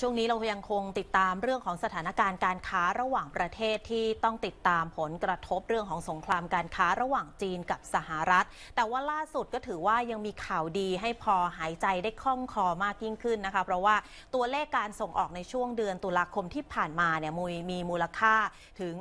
ช่วงนี้เรายังคงติดตามเรื่องของสถานการณ์การค้าระหว่างประเทศที่ต้องติดตามผลกระทบเรื่องของสงครามการค้าระหว่างจีนกับสหรัฐ แต่ว่าล่าสุดก็ถือว่ายังมีข่าวดีให้พอหายใจได้คล่องคอมากยิ่งขึ้นนะคะเพราะว่าตัวเลขการส่งออกในช่วงเดือนตุลาคมที่ผ่านมาเนี่ยมมีมูลค่าถึง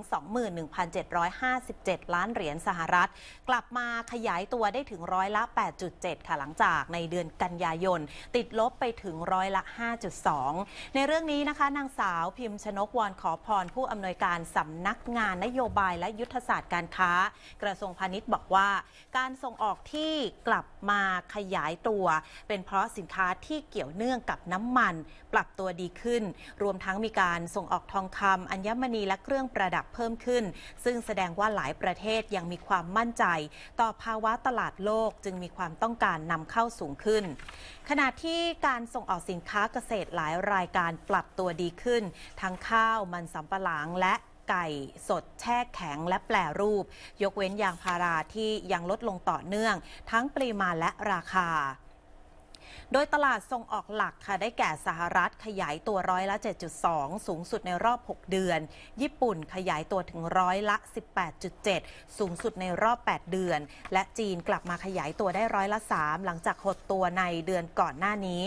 21,757 ล้านเหรียญสหรัฐ กลับมาขยายตัวได้ถึงร้อยละ 8.7ค่ะหลังจากในเดือนกันยายนติดลบไปถึงร้อยละ 5.2ในเรื่องนี้นะคะ นางสาวพิมพ์ชนกวรขอพรผู้อำนวยการสำนักงานนโยบายและยุทธศาสตร์การค้า กระทรวงพาณิชย์บอกว่าการส่งออกที่กลับมาขยายตัว เป็นเพราะสินค้าที่เกี่ยวเนื่องกับน้ำมันปรับตัวดีขึ้น รวมทั้งมีการส่งออกทองคำอัญมณีและเครื่องประดับเพิ่มขึ้น ซึ่งแสดงว่าหลายประเทศยังมีความมั่นใจ ต่อภาวะตลาดโลกจึงมีความต้องการนำเข้าสูงขึ้น ขณะที่การส่งออกสินค้าเกษตรหลายรายการปรับตัวดีขึ้น ทั้งข้าวมันสำปะหลังและไก่ สดแช่แข็งและแปรรูป ยกเว้นยางพาราที่ยังลดลงต่อเนื่อง ทั้งปริมาณและราคา โดยตลาดส่งออกหลักค่ะได้แก่สหรัฐขยายตัวร้อยละ7.2 สูงสุดในรอบ 6 เดือน ญี่ปุ่นขยายตัวถึงร้อยละ18.7 สูงสุดในรอบ 8 เดือน และจีนกลับมาขยายตัวได้ร้อยละ3หลังจากหดตัวในเดือนก่อนหน้านี้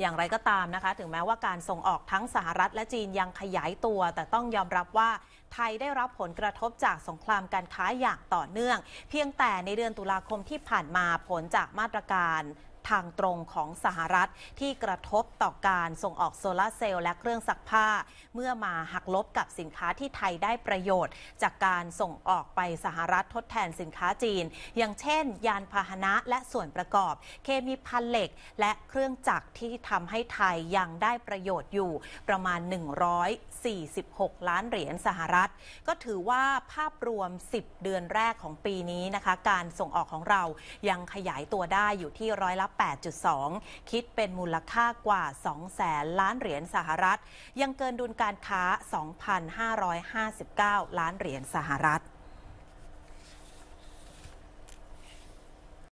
อย่างไรก็ตามนะคะถึงแม้ว่าการส่งออกทั้งสหรัฐและจีนยังขยายตัว แต่ต้องยอมรับว่าไทยได้รับผลกระทบจากสงครามการค้าอย่างต่อเนื่อง เพียงแต่ในเดือนตุลาคมที่ผ่านมาผลจากมาตรการทางตรงของสหรัฐที่กระทบต่อการส่งออกโซลาเซลล์และเครื่องซักผ้า เมื่อมาหักลบกับสินค้าที่ไทยได้ประโยชน์ จากการส่งออกไปสหรัฐทดแทนสินค้าจีน อย่างเช่น ยานพาหนะและส่วนประกอบเคมีพันเหล็กและเครื่องจักรที่ทำให้ไทยยังได้ประโยชน์อยู่ประมาณ 146 ล้านเหรียญสหรัฐก็ถือว่าภาพรวม 10 เดือนแรกของปีนี้นะคะ การส่งออกของเรา ยังขยายตัวได้อยู่ที่ร้อยละ8.2 คิดเป็นมูลค่ากว่า 2 แสนล้านเหรียญสหรัฐ ยังเกินดุลการค้า 2,559 ล้านเหรียญสหรัฐ